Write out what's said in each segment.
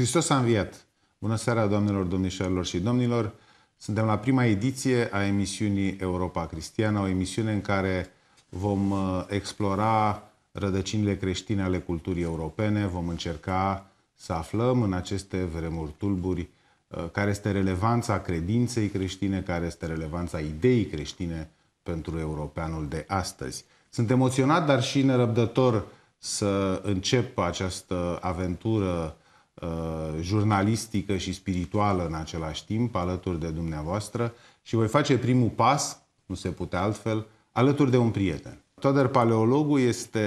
Hristos a înviat! Bună seara, doamnelor, domnișoarelor și domnilor! Suntem la prima ediție a emisiunii Europa Cristiană, o emisiune în care vom uh, explora rădăcinile creștine ale culturii europene, vom încerca să aflăm în aceste vremuri tulburi uh, care este relevanța credinței creștine, care este relevanța ideii creștine pentru europeanul de astăzi. Sunt emoționat, dar și nerăbdător să încep această aventură Uh, jurnalistică și spirituală în același timp, alături de dumneavoastră și voi face primul pas, nu se pute altfel, alături de un prieten. Toader Paleologu este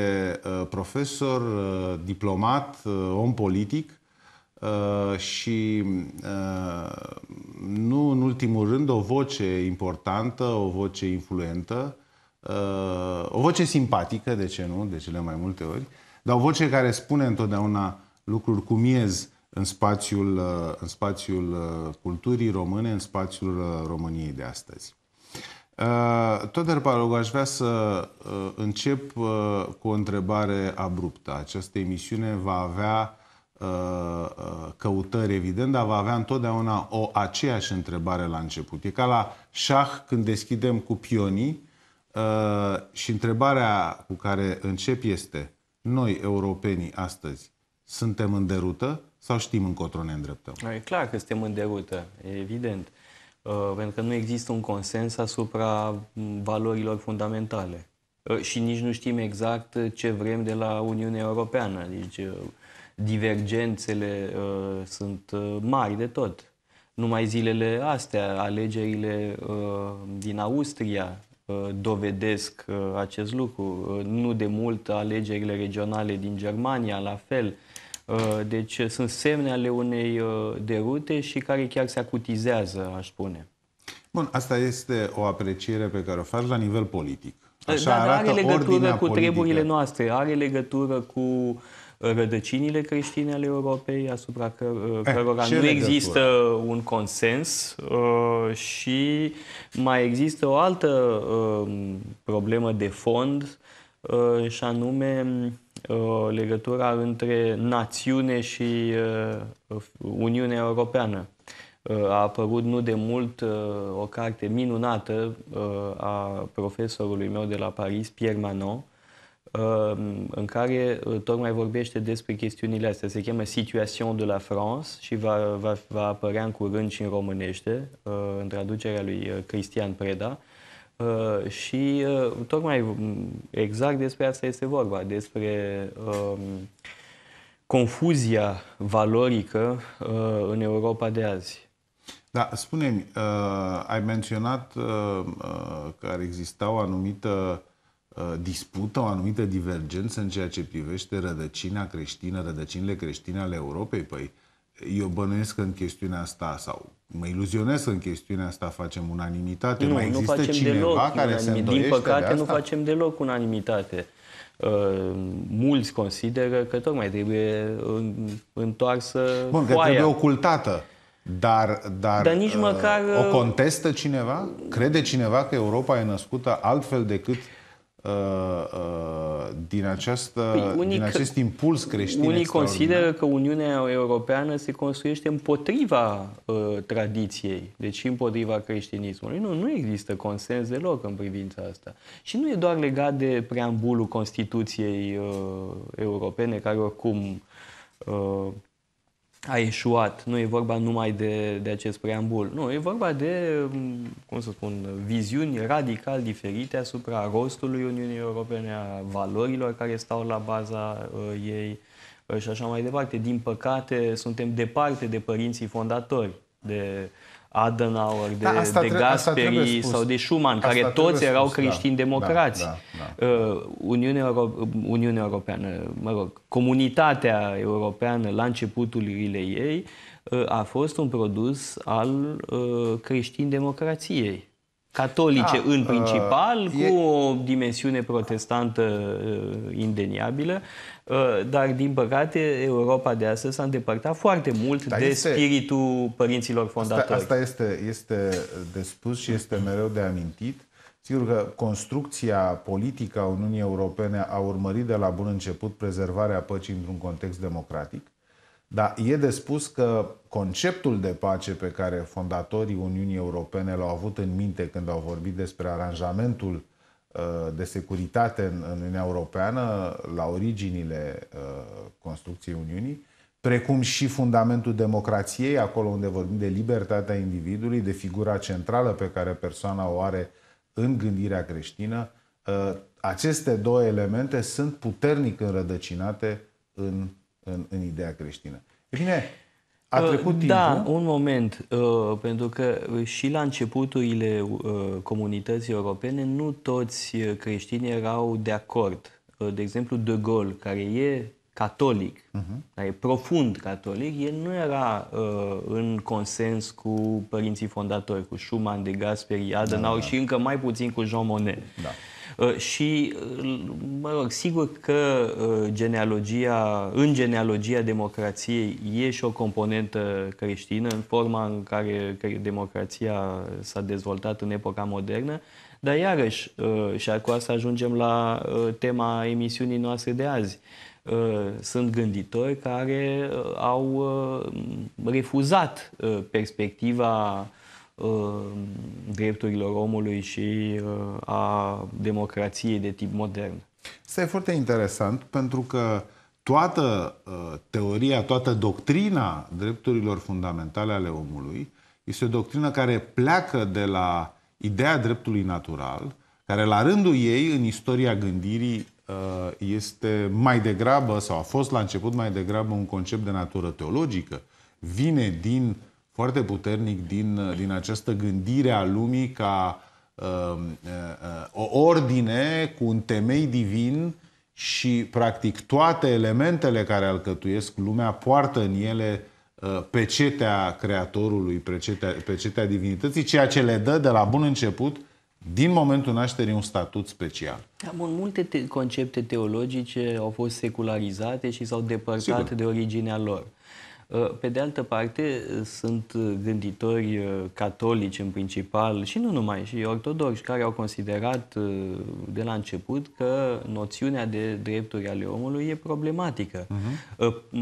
uh, profesor, uh, diplomat, om politic și, nu în ultimul rând, o voce importantă, o voce influentă, o voce simpatică, de ce nu, de cele mai multe ori, dar o voce care spune întotdeauna lucruri cu miez în spațiul, uh, în spațiul uh, culturii române, în spațiul uh, României de astăzi. Tot Herbalog, aș vrea să încep cu o întrebare abruptă. Această emisiune va avea căutări, evident, dar va avea întotdeauna o aceeași întrebare la început. E ca la șah când deschidem cu pionii și întrebarea cu care încep este noi, europenii, astăzi, suntem în derută sau știm încotro ne îndreptăm? E clar că suntem în derută, evident. Uh, pentru că nu există un consens asupra mm, valorilor fundamentale. Uh, și nici nu știm exact uh, ce vrem de la Uniunea Europeană. Deci divergențele sunt mari de tot. Numai zilele astea, alegerile din Austria, dovedesc acest lucru. Nu de mult alegerile regionale din Germania, la fel. Uh, deci uh, sunt semne ale unei uh, derute și care chiar se acutizează, aș spune. Bun, asta este o apreciere pe care o faci la nivel politic. Așa da, da, arată are legătură cu politică. treburile noastre, are legătură cu rădăcinile creștine ale Europei, asupra că, eh, cărora nu există un consens uh, și mai există o altă uh, problemă de fond uh, și anume Uh, legătura între națiune și uh, Uniunea Europeană. Uh, a apărut nu de mult o carte minunată a profesorului meu de la Paris, Pierre Manon, în care tocmai vorbește despre chestiunile astea. Se cheamă Situation de la France și va, va, va apărea în curând și în românește, în traducerea lui Cristian Preda. Uh, și uh, tocmai mm, exact despre asta este vorba, despre um, confuzia valorică uh, în Europa de azi. Da, spune-mi, uh, ai menționat uh, uh, că ar exista o anumită uh, dispută, o anumită divergență în ceea ce privește rădăcina creștină, rădăcinile creștine ale Europei. Păi, uh, eu bănuiesc că în chestiunea asta, sau mă iluzionez că în chestiunea asta facem unanimitate. Nu, mai nu există facem cineva deloc care unanimitate. se Din păcate, de nu facem deloc unanimitate. Uh, mulți consideră că tocmai trebuie întoarsă Bun, că trebuie ocultată. Dar, dar, dar nici uh, măcar... o contestă cineva? Crede cineva că Europa e născută altfel decât Uh, uh, din, această, păi, unii, din acest impuls creștin. Unii consideră că Uniunea Europeană se construiește împotriva uh, tradiției, deci împotriva creștinismului. Nu, nu există consens deloc în privința asta. Și nu e doar legat de preambulul Constituției uh, Europene, care oricum uh, a eșuat. Nu e vorba numai de, de acest preambul. Nu, e vorba de, cum să spun, viziuni radical diferite asupra rostului Uniunii Europene, a valorilor care stau la baza uh, ei uh, și așa mai departe. Din păcate, suntem departe de părinții fondatori, de uh, Adenauer, de, da, de Gasperi sau de Schumann, asta care toți erau spus, da. creștini da, da, democrați. Da, da, da. Uniunea, Euro- Uniunea Europeană, mă rog, comunitatea europeană la începutul ei uh, a fost un produs al uh, creștin-democrației catolice da, în principal, uh, cu e... o dimensiune protestantă uh, indeniabilă, Uh, dar din păcate Europa de astăzi s-a îndepărtat foarte mult dar de este, spiritul părinților fondatori. Asta, asta este, este de spus și este mereu de amintit. Sigur că construcția politică a Uniunii Europene a urmărit de la bun început prezervarea păcii într-un context democratic, dar e de spus că conceptul de pace pe care fondatorii Uniunii Europene l-au avut în minte când au vorbit despre aranjamentul Uh, de securitate în, în Uniunea Europeană, la originile uh, construcției Uniunii, precum și fundamentul democrației, acolo unde vorbim de libertatea individului, de figura centrală pe care persoana o are în gândirea creștină, uh, aceste două elemente sunt puternic înrădăcinate în, în, în ideea creștină. E bine, a uh, trecut da, timpul? Da, un moment, uh, pentru că uh, și la începuturile comunității europene nu toți creștinii erau de acord. De exemplu, De Gaulle, care e catolic, uh-huh. dar e profund catolic, el nu era în consens cu părinții fondatori, cu Schumann, de Gasperi, da, Adenauer da, da, da. și încă mai puțin cu Jean Monnet. Da. Uh, și, uh, mă rog, sigur că uh, genealogia, în genealogia democrației e și o componentă creștină, în forma în care, democrația s-a dezvoltat în epoca modernă, dar iarăși, și cu asta ajungem la tema emisiunii noastre de azi, sunt gânditori care au refuzat perspectiva Uh, drepturilor omului și uh, a democrației de tip modern. Este foarte interesant pentru că toată uh, teoria, toată doctrina drepturilor fundamentale ale omului este o doctrină care pleacă de la ideea dreptului natural, care la rândul ei, în istoria gândirii, este mai degrabă, sau a fost la început mai degrabă, un concept de natură teologică. Vine din uh, foarte puternic din, din această gândire a lumii ca um, uh, uh, o ordine cu un temei divin și, practic, toate elementele care alcătuiesc lumea poartă în ele uh, pecetea Creatorului, pecetea, pecetea divinității, ceea ce le dă de la bun început, din momentul nașterii, un statut special. Da, bun, multe te- concepte teologice au fost secularizate și s-au depărtat Sigur. de originea lor. Uh, Ă, pe de altă parte, sunt gânditori ă, catolici în principal și nu numai, și ortodoxi, care au considerat ă, de la început că noțiunea de drepturi ale omului e problematică. Uh-huh.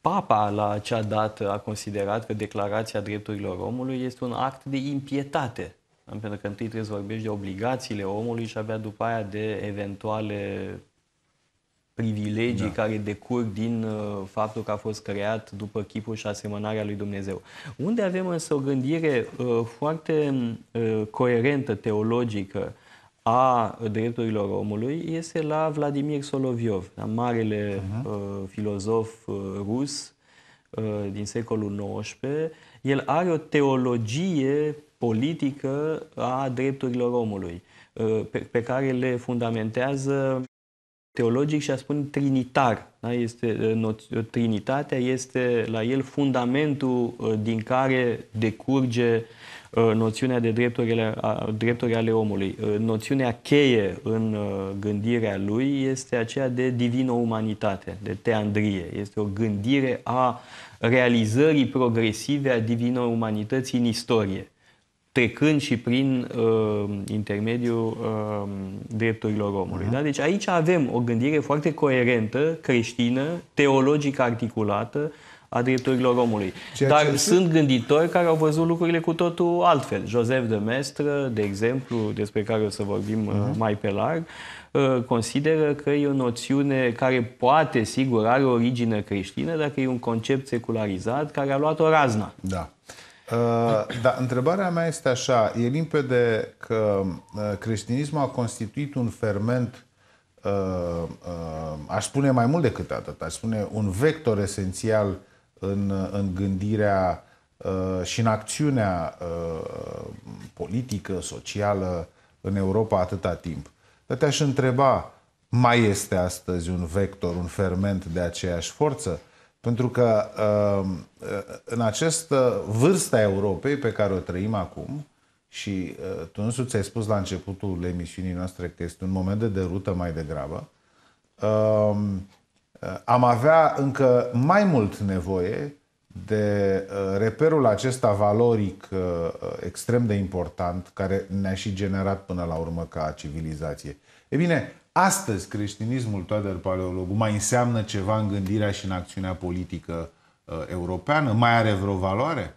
Papa la acea dată a considerat că declarația drepturilor omului este un act de impietate. Pentru că întâi trebuie să vorbești de obligațiile omului și abia după aia de eventuale privilegii da. care decurg din uh, faptul că a fost creat după chipul și asemănarea lui Dumnezeu. Unde avem însă o gândire uh, foarte uh, coerentă, teologică, a drepturilor omului este la Vladimir Soloviov, la marele uh-huh. uh, filozof uh, rus uh, din secolul XIX. El are o teologie politică a drepturilor omului, uh, pe, pe care le fundamentează teologic și a spune trinitar. Da? Este, trinitatea este la el fundamentul din care decurge noțiunea de drepturile, drepturile ale omului. Noțiunea cheie în gândirea lui este aceea de divină umanitate, de teandrie. Este o gândire a realizării progresive a divină umanității în istorie trecând și prin uh, intermediul uh, drepturilor omului. Uh-huh. Da? Deci aici avem o gândire foarte coerentă, creștină, teologic articulată a drepturilor omului. Ceea Dar ce sunt este... gânditori care au văzut lucrurile cu totul altfel. Joseph de Mestre, de exemplu, despre care o să vorbim uh-huh. mai pe larg, uh, consideră că e o noțiune care poate, sigur, are origine creștină, dacă e un concept secularizat care a luat o razna. Da. Uh, dar întrebarea mea este așa, e limpede că uh, creștinismul a constituit un ferment, uh, aș spune mai mult decât atât, aș spune un vector esențial în, în gândirea și în acțiunea politică, socială în Europa atâta timp. Dar te-aș întreba, mai este astăzi un vector, un ferment de aceeași forță? Pentru că uh, uh, în această vârstă a Europei pe care o trăim acum, și uh, tu însuți ți-ai spus la începutul emisiunii noastre că este un moment de derută mai degrabă, um, am avea încă mai mult nevoie de reperul acesta valoric extrem de important care ne-a și generat până la urmă ca civilizație. E bine, Astăzi, creștinismul, Toader paleologu, mai înseamnă ceva în gândirea și în acțiunea politică uh, europeană? Mai are vreo valoare?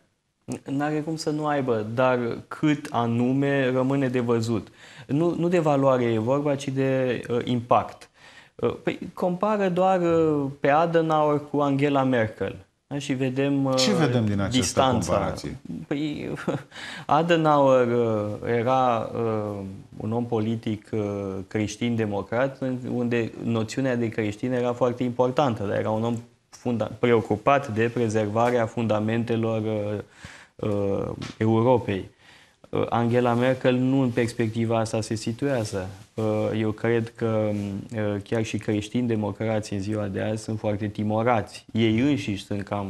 N-are cum să nu aibă, dar cât anume rămâne de văzut. Nu, nu de valoare e vorba, ci de uh, impact. Uh, păi, compară doar uh, pe Adenauer cu Angela Merkel. Da? Și vedem uh, Ce vedem din această distanța. comparație? Păi, Adenauer uh, era uh, un om politic creștin-democrat, unde noțiunea de creștin era foarte importantă, dar era un om preocupat de prezervarea fundamentelor Europei. Uh, Angela Merkel nu în perspectiva asta se situează. Uh, eu cred că mm, uh, chiar și creștini democrați în ziua de azi sunt foarte timorați. Ei înșiși sunt cam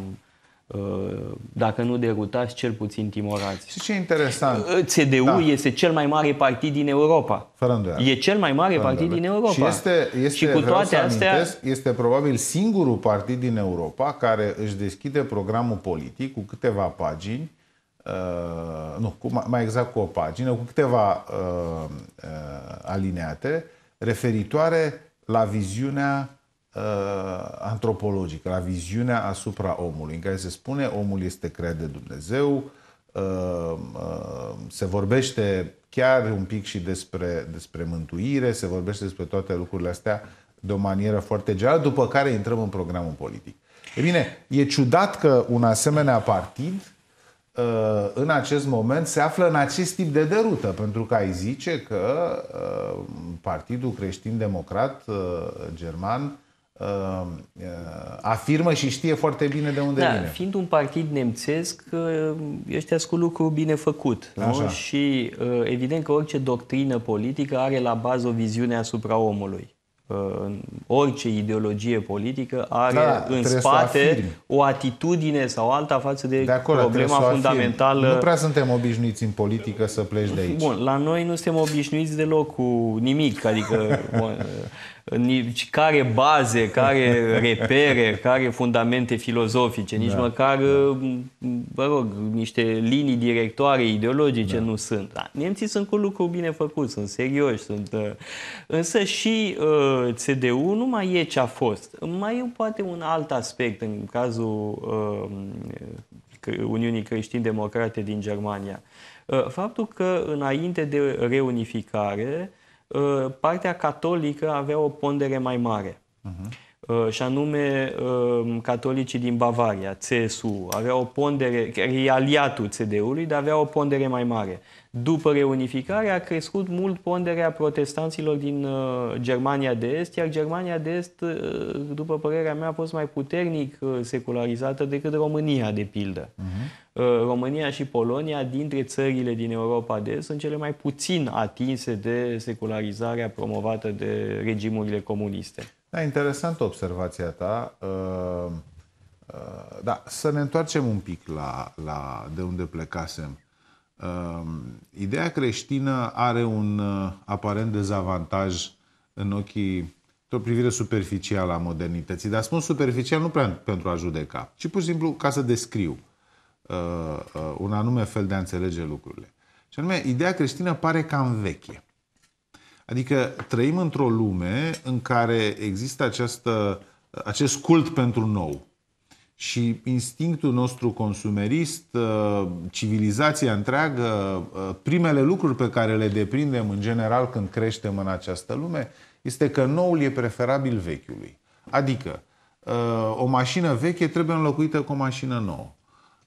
dacă nu derutați, cel puțin timorați. Și ce interesant. CDU da. este cel mai mare partid din Europa. Fără îndoială. E cel mai mare Fără partid îndoială. din Europa. Și este, este și cu toate astea... Amintesc, este probabil singurul partid din Europa care își deschide programul politic cu câteva pagini Uh, nu, cu, mai exact cu o pagină, cu câteva uh, uh, alineate referitoare la viziunea uh, antropologică, la viziunea asupra omului, în care se spune omul este creat de Dumnezeu, uh, uh, se vorbește chiar un pic și despre, despre mântuire, se vorbește despre toate lucrurile astea de o manieră foarte generală, după care intrăm în programul politic. E bine, e ciudat că un asemenea partid Uh, în acest moment se află în acest tip de derută, pentru că ai zice că uh, Partidul Creștin-Democrat uh, German afirmă și știe foarte bine de unde da, vine. Fiind un partid nemțesc, ăștia sunt cu lucru bine făcut. Nu? Și evident că orice doctrină politică are la bază o viziune asupra omului. Uh, orice ideologie politică are da, în spate o atitudine sau alta față de, de acolo, problema fundamentală. Nu prea suntem obișnuiți în politică să pleci de aici. Bun, la noi nu suntem obișnuiți deloc cu nimic, adică uh, nici care baze, care repere, care fundamente filozofice, nici da, măcar, da. Uh, vă rog, niște linii directoare ideologice da. nu sunt. Da, nemții sunt cu lucruri bine făcut, sunt serioși, sunt... Uh, însă și uh, CDU nu mai e ce a fost. Mai e poate un alt aspect în cazul uh, Uniunii Creștini Democrate din Germania. Uh, faptul că înainte de reunificare, uh, Uh, partea catolică avea o pondere mai mare. Uh-huh. Uh, și anume uh, catolicii din Bavaria, CSU, avea o pondere, e aliatul cdu ului dar avea o pondere mai mare. După reunificare a crescut mult ponderea protestanților din uh, Germania de Est, iar Germania de Est, după părerea mea, a fost mai puternic secularizată decât România, de pildă. Uh-huh. România și Polonia, dintre țările din Europa de Est, sunt cele mai puțin atinse de secularizarea promovată de regimurile comuniste. Da, interesant observația ta. Uh, uh, da, să ne întoarcem un pic la, la de unde plecasem. Uh, ideea creștină are un uh, aparent dezavantaj în ochii o privire superficială a modernității, dar spun superficial nu prea pentru a judeca, ci pur și simplu ca să descriu uh, uh, un anume fel de a înțelege lucrurile. Și anume, ideea creștină pare cam veche. Adică trăim într-o lume în care există această, acest cult pentru nou. Și instinctul nostru consumerist, uh, civilizația întreagă, uh, primele lucruri pe care le deprindem în general când creștem în această lume, este că noul e preferabil vechiului. Adică, uh, o mașină veche trebuie înlocuită cu o mașină nouă.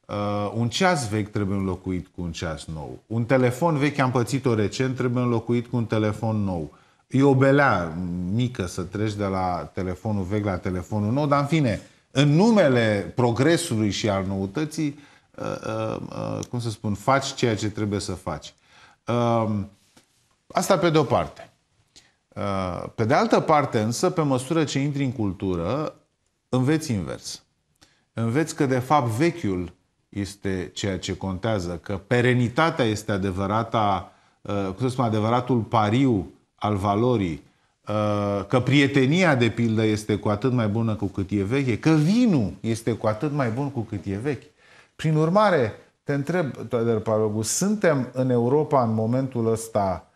Uh, un ceas vechi trebuie înlocuit cu un ceas nou. Un telefon vechi, am pățit-o recent, trebuie înlocuit cu un telefon nou. E o belea mică să treci de la telefonul vechi la telefonul nou, dar în fine, în numele progresului și al noutății, uh, uh, uh cum să spun, faci ceea ce trebuie să faci. Uh, asta pe de-o parte. Uh, pe de altă parte, însă, pe măsură ce intri în cultură, înveți invers. Înveți că, de fapt, vechiul este ceea ce contează, că perenitatea este adevărata, uh, cum să spun, adevăratul pariu al valorii, uh, că prietenia, de pildă, este cu atât mai bună cu cât e veche, că vinul este cu atât mai bun cu cât e vechi. Prin urmare, te întreb, Toader Palogu, suntem în Europa în momentul ăsta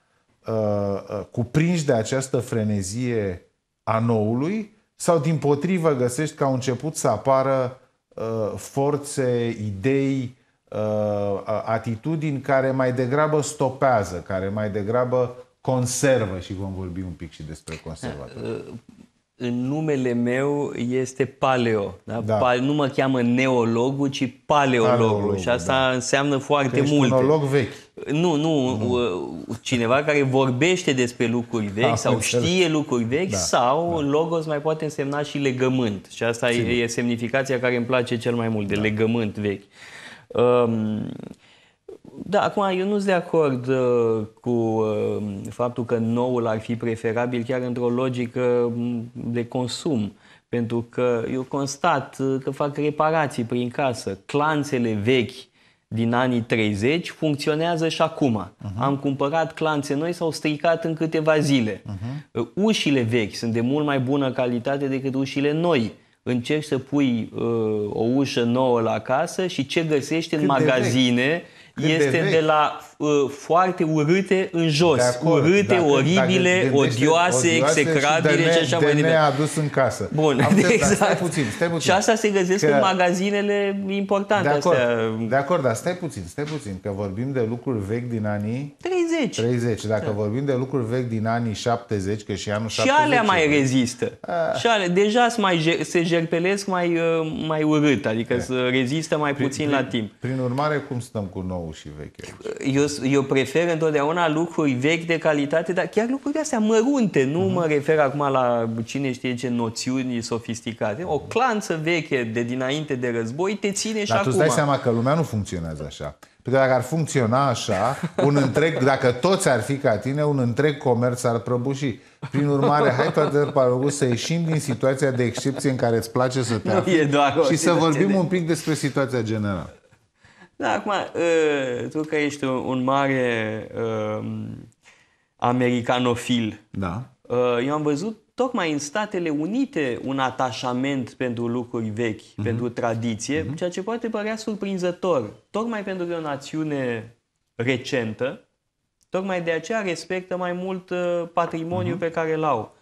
uh, cuprinși de această frenezie a noului sau din potrivă găsești că au început să apară Uh, forțe, idei, uh, atitudini care mai degrabă stopează, care mai degrabă conservă și vom vorbi un pic și despre conservatori. Uh, în numele meu este paleo. Da? Da. Pa- nu mă cheamă neologul, ci paleologul. paleologul și asta da. înseamnă foarte mult. Neolog vechi. Nu, nu, nu. Da. Uh, cineva care vorbește despre lucruri vechi da, sau înțeleg. știe lucruri vechi da, sau da. logos mai poate însemna și legământ. Și asta e, e semnificația care îmi place cel mai mult, de da. legământ vechi. Um, da, acum eu nu sunt de acord uh, cu uh, faptul că noul ar fi preferabil chiar într-o logică mm, de consum. Pentru că eu constat uh, că fac reparații prin casă. Clanțele vechi din anii 30 funcționează și acum. Uh-huh. Am cumpărat clanțe noi, s-au stricat în câteva zile. Uh-huh. Ușile vechi sunt de mult mai bună calitate decât ușile noi. Încerci să pui uh, o ușă nouă la casă și ce găsești Cât în magazine... Vechi? este de, de la uh, foarte urâte în jos. De acord, urâte, dacă, oribile, dacă odioase, execrabile și, și așa mai departe. adus în casă. Bun, Am de exact. Stai puțin, stai puțin. Și asta se găsesc că... în magazinele importante de acord, astea. De acord, dar stai puțin, stai puțin, că vorbim de lucruri vechi din anii... 30. 30. Dacă da. vorbim de lucruri vechi din anii 70, că și anul și 70... Și alea mai rezistă. A... Ah. Și alea, deja mai, se jerpelesc mai, uh, mai urât, adică da. rezistă mai prin, puțin prin, la timp. Prin urmare, cum stăm cu nou nou și vechi. Eu, eu prefer întotdeauna lucruri vechi de calitate, dar chiar lucruri de astea mărunte. Nu mm-hmm. mă refer acum la cine știe ce noțiuni sofisticate. O clanță veche de dinainte de război te ține și dar acum. Dar tu dai seama că lumea nu funcționează așa. Pentru că dacă ar funcționa așa, un întreg, dacă toți ar fi ca tine, un întreg comerț ar prăbuși. Prin urmare, hai, Pater Palogus, să ieșim din situația de excepție în care îți place să te afli și să vorbim de... un pic despre situația generală. Da, acum, ă, tu că ești un mare uh, americanofil, da. Ă, eu am văzut tocmai în Statele Unite un atașament pentru lucruri vechi, uh-huh. pentru tradiție, uh-huh. ceea ce poate părea surprinzător, tocmai pentru că e o națiune recentă, tocmai de aceea respectă mai mult patrimoniul uh-huh. pe care l au.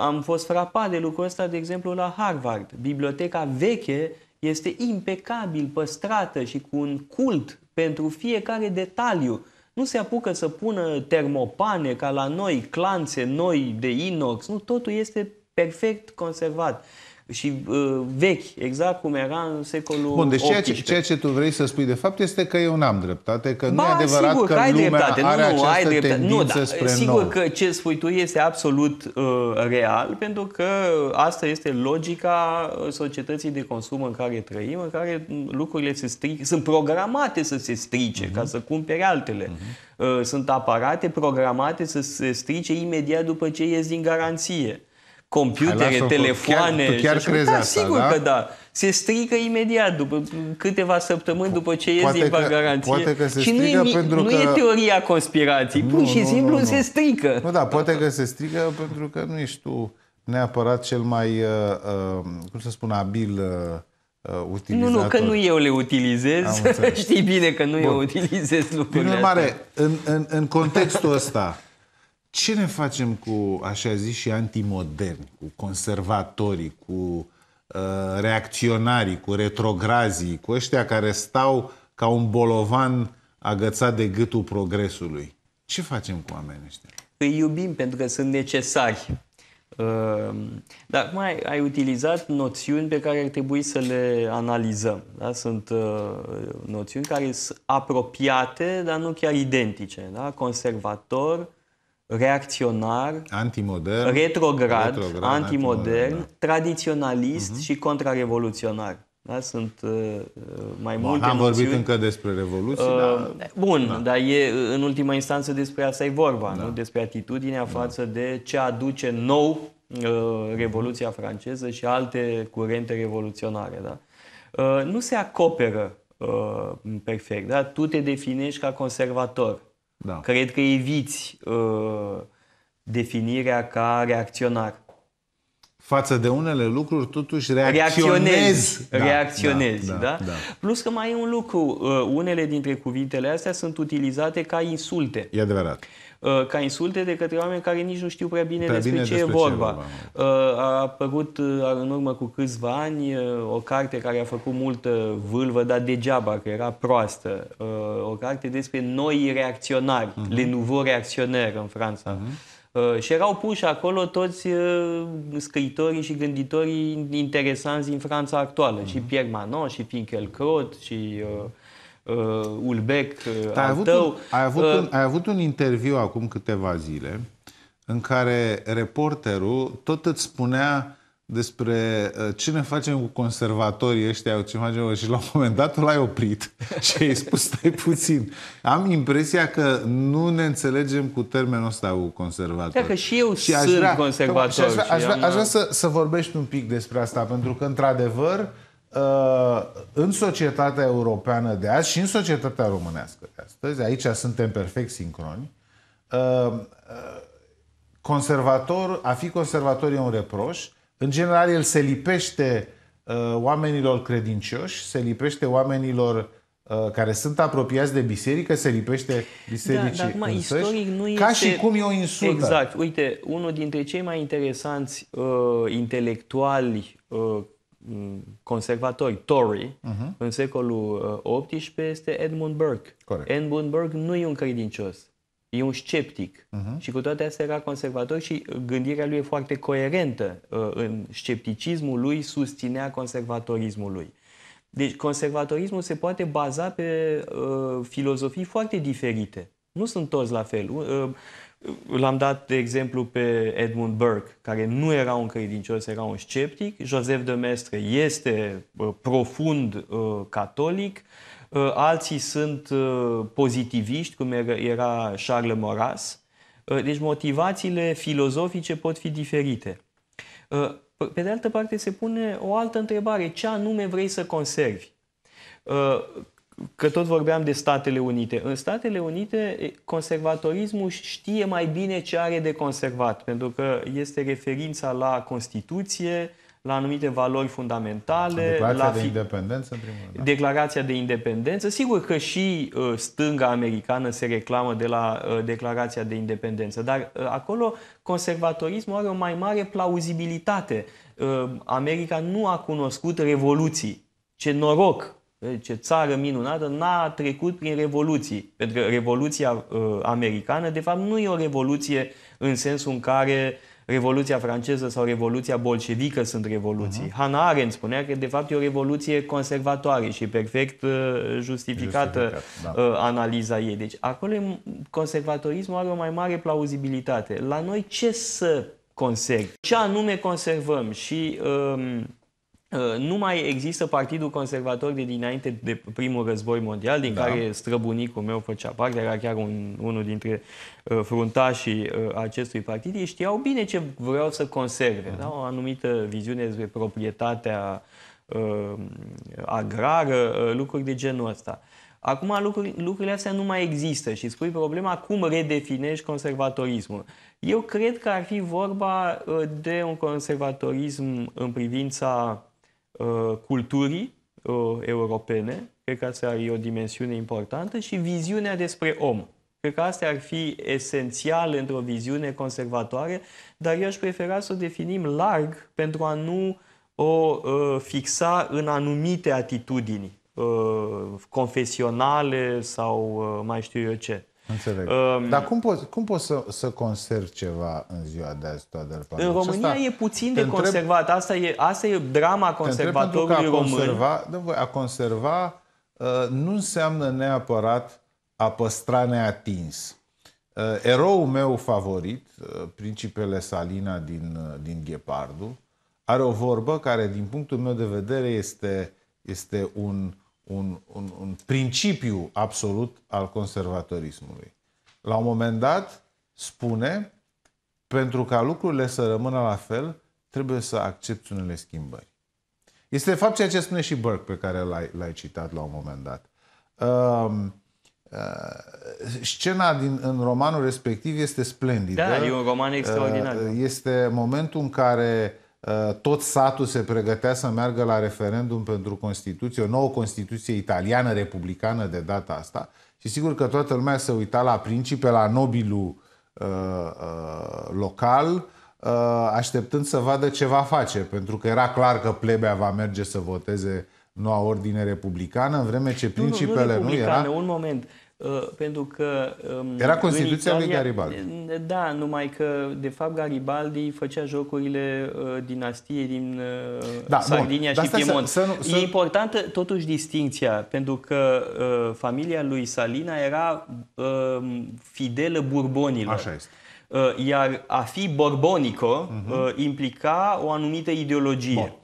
Am fost frapat de lucrul ăsta, de exemplu, la Harvard. Biblioteca veche este impecabil păstrată și cu un cult pentru fiecare detaliu. Nu se apucă să pună termopane ca la noi, clanțe noi de inox, nu, totul este perfect conservat și uh, vechi, exact cum era în secolul Bun, deci ceea ce, ceea ce tu vrei să spui de fapt este că eu n-am dreptate, că ba, nu e adevărat sigur, că, că ai lumea dreptate. Nu, are nu, ai dreptate. Nu, da, spre sigur nou. că ce spui tu este absolut uh, real, pentru că asta este logica uh, societății de consum în care trăim, în care lucrurile se stric, sunt programate să se strice, uh-huh. ca să cumpere altele. Uh-huh. Uh, sunt aparate programate să se strice imediat după ce ies din garanție computere, telefoane. Tu chiar, tu chiar crezi da, asta, sigur da? că da. Se strică imediat, după câteva săptămâni după ce ies din garanție. Poate că se și strică nu e, pentru nu că... e teoria conspirației, nu, pur și nu, simplu nu, nu. se strică. Nu, da, poate că se strică pentru că nu ești tu neapărat cel mai, uh, uh, cum să spun, abil uh, utilizator. Uh, nu, nu, că nu eu le utilizez. Știi bine că nu Bun. eu utilizez lucrurile Prin urmare, în, în, în contextul ăsta, ce ne facem cu, așa zis, și antimoderni, cu conservatorii, cu uh, reacționarii, cu retrograzii, cu ăștia care stau ca un bolovan agățat de gâtul progresului? Ce facem cu oamenii ăștia? Îi iubim pentru că sunt necesari. Uh, dar mai ai, ai utilizat noțiuni pe care ar trebui să le analizăm. Da? Sunt uh, noțiuni care sunt apropiate, dar nu chiar identice. Da? Conservator, reacționar, antimodern, retrograd, retrograd antimodern, antimodern da. tradiționalist uh-huh. și contrarevoluționar. Da? Sunt uh, uh mai Bun, multe Am noțiuni. vorbit încă despre revoluție, uh, dar... Bun, da. dar e, uh, în ultima instanță despre asta e vorba, da. nu? despre atitudinea da. față de ce aduce nou uh, Revoluția franceză și alte curente revoluționare. Da? Uh, nu se acoperă uh, perfect. Da? Tu te definești ca conservator. Da. Cred că eviți uh, definirea ca reacționar. Față de unele lucruri, totuși reacționezi. Reacționezi, da, reacționezi da, da, da? Da. Plus că mai e un lucru, uh, unele dintre cuvintele astea sunt utilizate ca insulte. E adevărat. Uh, Uh, ca insulte de către oameni care nici nu știu prea bine prea despre bine ce despre e vorba. Ce uh, A apărut uh, în urmă cu câțiva ani o carte care a făcut multă vâlvă, dar degeaba, că era proastă. O carte despre noi reacționari, uh-huh. Mhm. le nouveau reacționer în Franța. Uh-huh. Și erau puși acolo toți scritorii și gânditorii interesanți din Franța actuală. Mm-hmm. Și Pierre Manon, și Finkielkraut, și uh, uh, Ulbec, uh, ai, avut tău. Un, ai, avut uh, un, ai avut un interviu acum câteva zile în care reporterul tot îți spunea despre uh, ce ne facem cu conservatorii ăștia, ce facem și la un moment dat l-ai oprit și ai spus stai puțin. Am impresia că nu ne înțelegem cu termenul ăsta cu conservatori. Dacă și eu și sunt aș vrea, conservator. vrea, aș vrea, aș vrea, aș vrea să, să vorbești un pic despre asta, pentru că într-adevăr uh, în societatea europeană de azi și în societatea românească de astăzi, aici suntem perfect sincroni, uh, uh, conservator, a fi conservator e un reproș, în general el se lipește uh, oamenilor credincioși, se lipește oamenilor care sunt apropiați de biserică, se lipește bisericii da, dar, însăși, istoric nu este... ca și cum e o insultă. Exact. Uite, unul dintre cei mai interesanți uh, intelectuali uh, conservatori, Tory, uh-huh. în secolul XVIII uh, este Edmund Burke. Corect. Edmund Burke nu e un credincios, e un sceptic. Uh-huh. Și cu toate astea era conservator și gândirea lui e foarte coerentă. Uh, în scepticismul lui susținea conservatorismul lui. Deci conservatorismul se poate baza pe uh, filozofii foarte diferite. Nu sunt toți la fel. Uh, L-am dat, de exemplu, pe Edmund Burke, care nu era un credincios, era un sceptic. Joseph de Mestre este profund uh, catolic. Uh, alții sunt uh, pozitiviști, cum era, era Charles Moras. Uh, deci motivațiile filozofice pot fi diferite. Uh, pe de altă parte, se pune o altă întrebare. Ce anume vrei să conservi? Uh, că tot vorbeam de Statele Unite. În Statele Unite, conservatorismul știe mai bine ce are de conservat, pentru că este referința la Constituție, la anumite valori fundamentale. Declarația la fi... de independență, în primul rând. Da. Declarația de independență. Sigur că și ă, stânga americană se reclamă de la ă, Declarația de independență, dar ă, acolo conservatorismul are o mai mare plauzibilitate. America nu a cunoscut revoluții. Ce noroc ce țară minunată, n-a trecut prin revoluții. Pentru că Revoluția uh, Americană, de fapt, nu e o revoluție în sensul în care Revoluția franceză sau Revoluția bolșevică sunt revoluții. Uh-huh. Hannah Arendt spunea că, de fapt, e o revoluție conservatoare și perfect uh, justificată Justificat, da. Uh, analiza ei. Deci, acolo conservatorismul are o mai mare plauzibilitate. La noi ce să conserv? Ce anume conservăm? Și... Uh, Uh, nu mai există Partidul Conservator de dinainte de primul război mondial, din da. care străbunicul meu făcea parte, era chiar un, unul dintre uh, fruntașii uh, acestui partid. Ei știau bine ce vreau să conserve, uh-huh. da? o anumită viziune despre proprietatea uh, agrară, uh, lucruri de genul ăsta. Acum lucruri, lucrurile astea nu mai există și spui problema cum redefinești conservatorismul. Eu cred că ar fi vorba uh, de un conservatorism în privința Uh, culturii uh, europene, cred că asta e o dimensiune importantă, și viziunea despre om. Cred că astea ar fi esențial într-o viziune conservatoare, dar eu aș prefera să o definim larg pentru a nu o uh, fixa în anumite atitudini confesionale sau mai știu eu ce. Înțeleg. Um, Dar cum poți, cum poți să, să conservi ceva în ziua de azi, Toader În România asta e puțin de întreb, conservat. Asta e, asta e drama conservatorului român. Conserva, dă voi, a conserva uh, nu înseamnă neapărat a păstra neatins. Uh, eroul meu favorit, uh, principele Salina din, uh, din Ghepardu, are o vorbă care, din punctul meu de vedere, este, este un un, un, un principiu absolut al conservatorismului. La un moment dat spune, pentru ca lucrurile să rămână la fel, trebuie să accepti unele schimbări. Este de fapt ceea ce spune și Burke, pe care l-ai, l-ai citat la un moment dat. Uh, uh, scena din, în romanul respectiv este splendidă. Da, e un roman extraordinar. Uh, este momentul în care Uh, tot satul se pregătea să meargă la referendum pentru Constituție, o nouă Constituție italiană, republicană de data asta. Și sigur că toată lumea se uita la principe, la nobilul uh, uh, local, uh, așteptând să vadă ce va face, pentru că era clar că plebea va merge să voteze noua ordine republicană, în vreme ce principele nu, nu, nu, nu era... un moment. Uh, pentru că... Um, era Constituția Italia, lui Garibaldi. Da, numai că, de fapt, Garibaldi făcea jocurile uh, dinastiei din uh, da, Sardinia bun. și Piemont. Să, să, să... E importantă, totuși, distinția, pentru că uh, familia lui Salina era uh, fidelă burbonilor. Așa este iar a fi borbonico uh-huh. implica o anumită ideologie. Bon.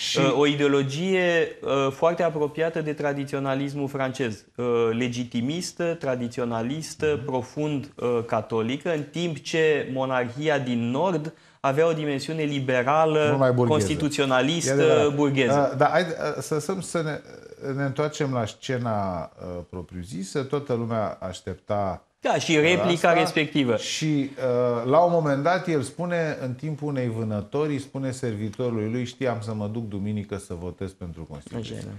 Și... Uh, o ideologie uh, foarte apropiată de tradiționalismul francez. Uh, legitimistă, tradiționalistă, mhm. profund catolică, în timp ce monarhia din Nord avea o dimensiune liberală, mai burgheză. constituționalistă, burgheză. Da, hai să, să ne, ne întoarcem la scena propriu-zisă. Toată lumea aștepta da, și replica asta. respectivă. Și uh, la un moment dat el spune, în timpul unei vânători, îi spune servitorului lui, știam să mă duc duminică să votez pentru Constituție. Așa, da.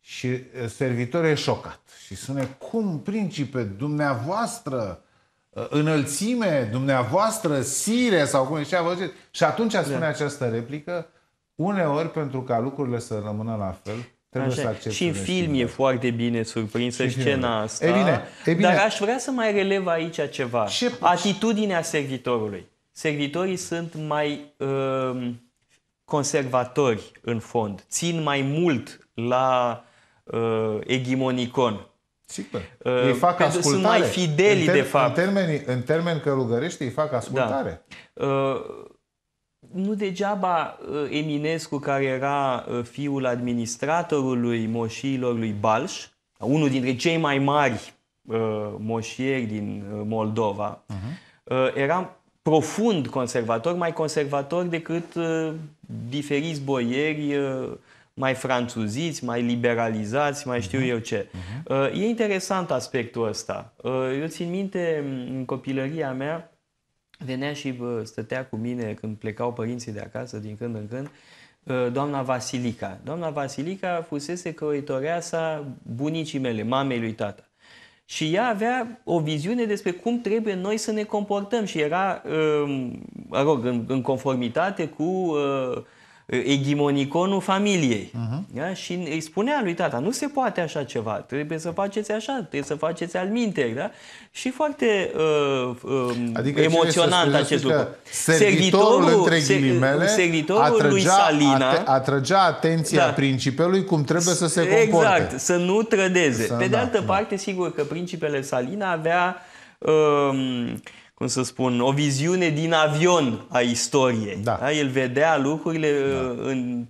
Și uh, servitorul e șocat și spune, cum, principe, dumneavoastră, uh, înălțime, dumneavoastră, sire, sau cum a vă Și atunci spune da. această replică, uneori pentru ca lucrurile să rămână la fel, Trebuie Așa. să accepti și în film e foarte bine surprinsă și scena asta. E bine, e bine. Dar aș vrea să mai relev aici ceva. Ce Atitudinea servitorului. Servitorii sunt mai uh, conservatori în fond. Țin mai mult la uh, egimonicon. Sigur. Uh, îi fac ascultare. Sunt mai fideli, în ter- de fapt. În termeni, în termeni călugărești îi fac ascultare. Da. Uh, nu degeaba uh, Eminescu, care era uh, fiul administratorului moșiilor lui Balș, unul dintre cei mai mari uh, moșieri din Moldova, uh-huh. era profund conservator, mai conservator decât diferiți boieri mai franțuziți, mai liberalizați, mai știu uh-huh. eu ce. Uh-huh. E interesant aspectul ăsta. Eu țin minte în copilăria mea venea și bă, stătea cu mine când plecau părinții de acasă din când în când, ă, doamna Vasilica. Doamna Vasilica fusese căuitoreasa bunicii mele, mamei lui tata. Și ea avea o viziune despre cum trebuie noi să ne comportăm și era, ă, mă rog, în, în conformitate cu uh, egimoniconul familiei. Uh-huh. Da? Și îi spunea lui tata, nu se poate așa ceva, trebuie să faceți așa, trebuie să faceți al minte. Da? Și foarte uh, uh, adică emoționant acest lucru. Servitorul, servitorul, între ghilimele, servitorul atrăgea, lui Salina ate, atrăgea atenția da. principelui cum trebuie să se comporte. Exact, să nu trădeze. Să, Pe de da, altă da. parte, sigur că principele Salina avea uh, cum să spun, o viziune din avion a istoriei. Da. Da? El vedea lucrurile da. Uh, în,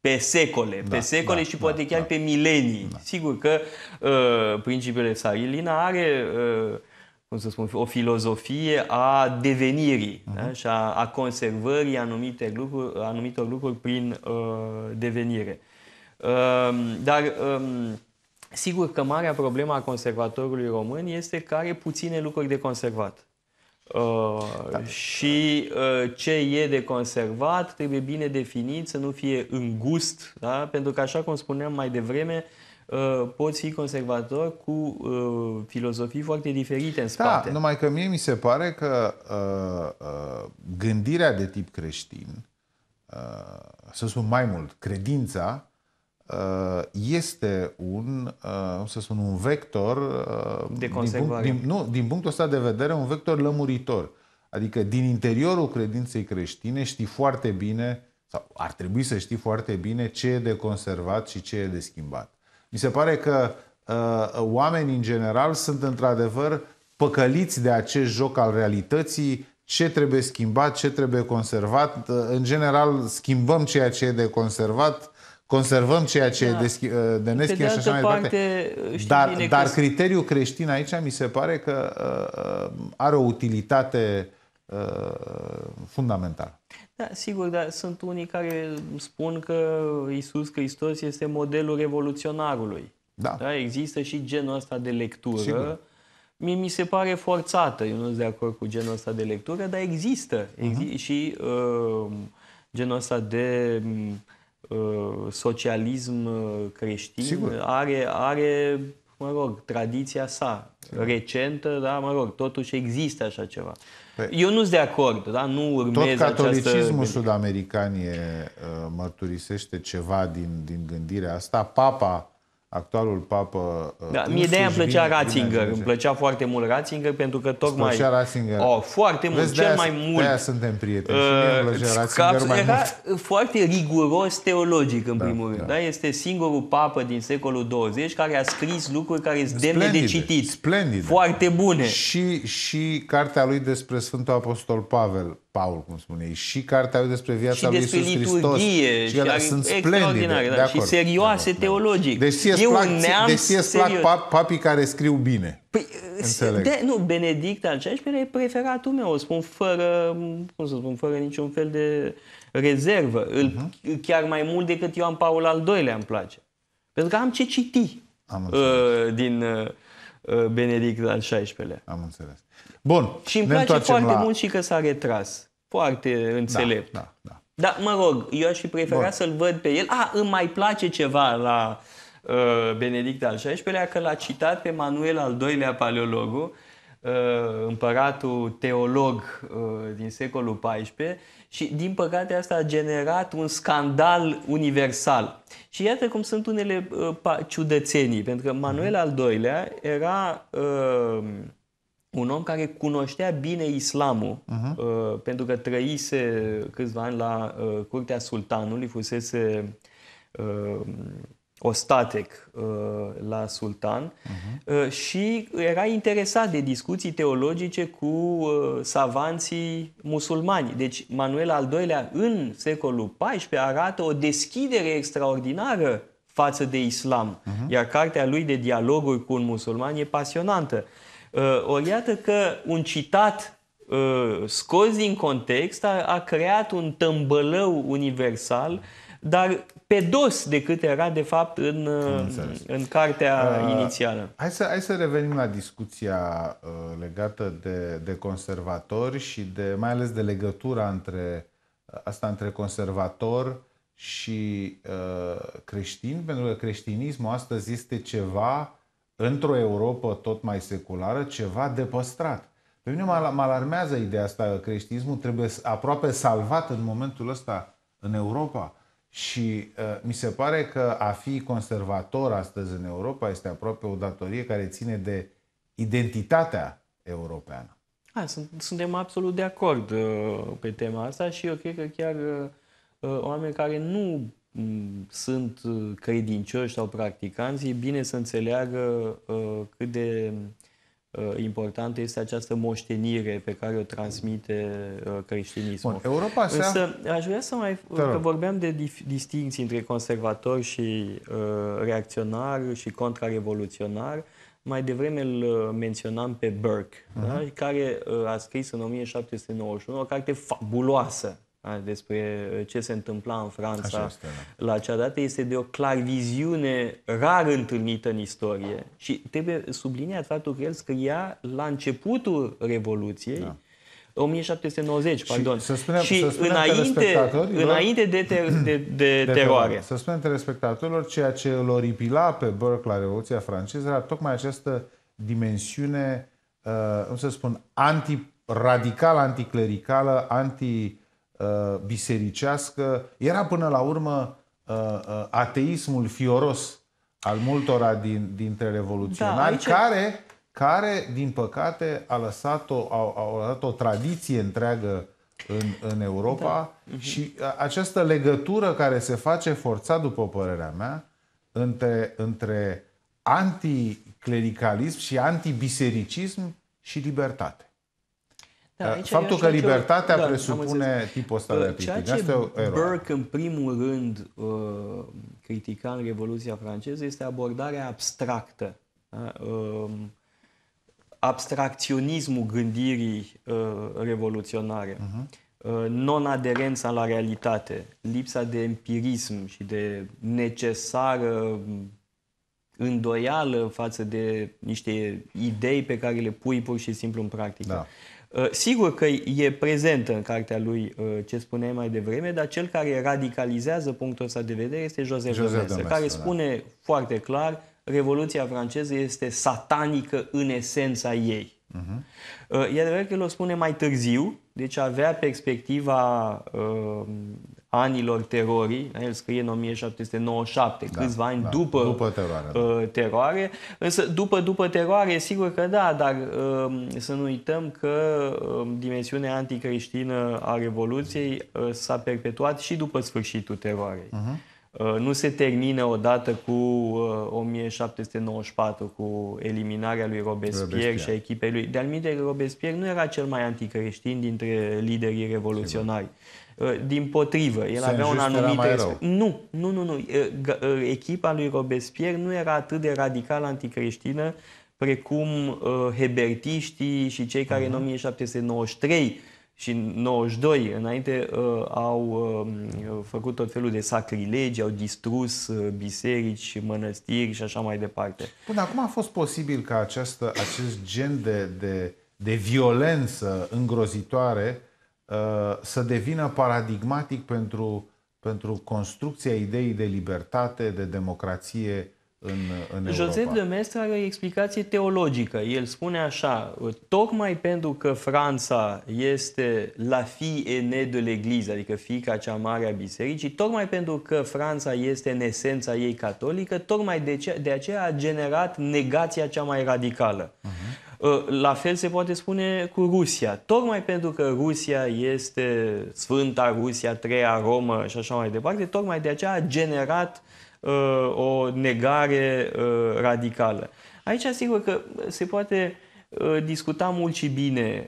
pe secole, da, pe secole da, și da, poate da, chiar da. pe milenii. Da. Sigur că uh, principele Sarilina are, uh, cum să spun, o filozofie a devenirii uh-huh. da? Mhm. și a, a conservării anumite lucruri, anumitor lucruri prin uh, devenire. Uh, dar... um, Sigur că marea problemă a conservatorului român este că are puține lucruri de conservat. Uh, da. Și uh, ce e de conservat trebuie bine definit, să nu fie îngust, da? pentru că, așa cum spuneam mai devreme, uh, poți fi conservator cu filozofii foarte diferite în da, spate. Da, numai că mie mi se pare că gândirea de tip creștin, să spun mai mult, credința, Uh, este un, uh, cum să spun, un vector uh, de Din, punct, din, nu, din punctul ăsta de vedere, un vector lămuritor. Adică din interiorul credinței creștine știi foarte bine, sau ar trebui să știi foarte bine ce e de conservat și ce e de schimbat. Mi se pare că uh, oamenii în general sunt într-adevăr păcăliți de acest joc al realității, ce trebuie schimbat, ce trebuie conservat. În general schimbăm ceea ce e de conservat, conservăm ceea ce da. Uh, e de neschi și așa mai departe. Dar, dar că... criteriul creștin aici mi se pare că uh, uh, are o utilitate uh, fundamentală. Da, sigur, dar sunt unii care spun că Isus Hristos este modelul revoluționarului. Da. da există și genul ăsta de lectură. Sigur. Mie mi se pare forțată, eu nu sunt de acord cu genul ăsta de lectură, dar există. Mhm. Exi- uh-huh. Și uh, genul ăsta de uh, Uh, socialism uh, creștin Sigur. are, are mă rog, tradiția sa Sigur. recentă, da, mă rog, totuși există așa ceva. Păi, Eu nu sunt de acord, da, nu urmez Tot catolicismul această... sud-american e, uh, mărturisește ceva din, din gândirea asta. Papa actualul papă... Uh, da, mie de îmi plăcea Ratzinger, îmi plăcea foarte mult Ratzinger, pentru că tocmai... Îți Ratzinger. Oh, foarte mult, Vezi, cel mai mult. De suntem prieteni, uh, și Ratzinger mai era mult. foarte riguros teologic, în da, primul rând. Da. da. Este singurul papă din secolul 20 care a scris lucruri care sunt demne de citit. Splendid. Foarte bune. Și, și cartea lui despre Sfântul Apostol Pavel, Paul, cum spune, și cartea lui despre viața și lui Iisus Hristos. Și despre sunt splendide. Da, și serioase da, da, teologic. Deci ție îți plac, deci ție plac papii care scriu bine. Păi, Înțeleg. De, nu, Benedict al XVI-lea e preferatul meu, o spun fără, cum să spun, fără niciun fel de rezervă. Îl, uh-huh. Chiar mai mult decât eu am Paul al II-lea îmi place. Pentru că am ce citi am uh, din uh, uh, Benedict al XVI-lea. Am înțeles. Bun. Și îmi place foarte la... mult și că s-a retras. Foarte înțelept. Da, da, da. Dar, mă rog, eu aș fi preferat să-l văd pe el. A, ah, îmi mai place ceva la uh, Benedict al XVI-lea, că l-a citat pe Manuel al II-lea paleologul, uh, împăratul teolog uh, din secolul XIV și, din păcate, asta a generat un scandal universal. Și iată cum sunt unele uh, ciudățenii, pentru că Manuel mhm. al II-lea era... Uh, un om care cunoștea bine islamul, uh-huh. uh, pentru că trăise câțiva ani la uh, curtea sultanului, fusese uh, ostatec uh, la sultan uh-huh. uh, și era interesat de discuții teologice cu uh, savanții musulmani. Deci Manuel al II-lea în secolul XIV arată o deschidere extraordinară față de islam, uh-huh. iar cartea lui de dialoguri cu un musulman e pasionantă. Uh, Ori iată că un citat uh, scos din context a, a creat un tămbălău universal, dar pe dos decât era de fapt în, uh, în cartea uh, inițială. Hai să, hai să revenim la discuția uh, legată de, de conservatori și de mai ales de legătura între asta între conservator și uh, creștin, pentru că creștinismul astăzi este ceva într-o Europa tot mai seculară, ceva de păstrat. Pe mine mă alarmează ideea asta că creștinismul trebuie aproape salvat în momentul ăsta în Europa. Și uh, mi se pare că a fi conservator astăzi în Europa este aproape o datorie care ține de identitatea europeană. A, sunt, suntem absolut de acord uh, pe tema asta și eu cred că chiar uh, oameni care nu sunt uh, credincioși sau practicanți, e bine să înțeleagă uh, cât de uh, importantă este această moștenire pe care o transmite creștinismul. Bun, Europa se... Însă aș vrea să mai... Că vorbeam de distinții între conservator și uh, reacționar și contrarevoluționar. Mai devreme îl menționam pe Burke, uh-huh. da? care a scris în 1791 o carte fabuloasă despre uh, ce se întâmpla în Franța este, da. la acea dată, este de o clar viziune rar întâlnită în istorie. Da. Și trebuie subliniat faptul că el scria la începutul Revoluției, da. 1790, și, pardon. Să spunem, și să spunem înainte, înainte de, ter, de, de, de teroare. Să spunem telespectatorilor, ceea ce îl oripila pe Burke la Revoluția franceză era tocmai această dimensiune, uh, cum să spun, anti, radical anticlericală, anti Uh, bisericească. Era până la urmă uh, uh, ateismul fioros al multora din, dintre revoluționari, da, aici... care, care, din păcate, a lăsat o, a, a lăsat o tradiție întreagă în, în Europa da. Mhm. și această legătură care se face forțat, după părerea mea, între, între anticlericalism și antibisericism și libertate. Da, ă, Faptul că libertatea o... da, presupune tipul ăsta de ă, atitudine. Ceea ce Asta e Burke, în primul rând, ă, critica în Revoluția franceză este abordarea abstractă. Uh, Abstracționismul gândirii revoluționare. Uh-huh non-aderența la realitate, lipsa de empirism și de necesară îndoială față de niște idei pe care le pui pur și simplu în practică. Da. Uh, sigur că e prezentă în cartea lui uh, ce spuneai mai devreme, dar cel care radicalizează punctul ăsta de vedere este Joseph, Joseph de Mestre, care da. spune da. foarte clar Revoluția franceză este satanică în esența ei. Uh-huh. E adevărat că el o spune mai târziu, deci avea perspectiva uh, anilor terorii, da, el scrie în 1797, da, câțiva ani da, după, după teroare, da. Uh, teroare. Însă, după, după teroare, sigur că da, dar um, să nu uităm că um, dimensiunea anticreștină a Revoluției uh, s-a perpetuat și după sfârșitul teroarei. Uh-huh nu se termină odată cu 1794, uh, cu eliminarea lui Robespierre, Robespierre. și a echipei lui. De-al Robespierre nu era cel mai anticreștin dintre liderii revoluționari. Sigur. Uh, din potrivă, el Saint avea un anumit Nu, nu, nu, nu. Uh, uh, echipa lui Robespierre nu era atât de radical anticreștină precum hebertiștii și cei care uh-huh. în 1793 și în 92 înainte au um, făcut tot felul de sacrilegi, au distrus biserici, mănăstiri și așa mai departe. Până acum a fost posibil ca această, acest gen de, de, de violență îngrozitoare Uh, să devină paradigmatic pentru, pentru construcția ideii de libertate, de democrație în, în Europa. Joseph de Mestre are o explicație teologică. El spune așa, tocmai pentru că Franța este la fi ene de l'Eglise, adică fica cea mare a bisericii, tocmai pentru că Franța este în esența ei catolică, tocmai de, ce, de aceea a generat negația cea mai radicală. Uh-huh. Uh, la fel se poate spune cu Rusia. Tocmai pentru că Rusia este Sfânta Rusia, Treia Romă și așa mai departe, tocmai de aceea a generat uh, Uh, o negare uh, radicală. Aici, sigur că se poate uh, discuta mult și bine.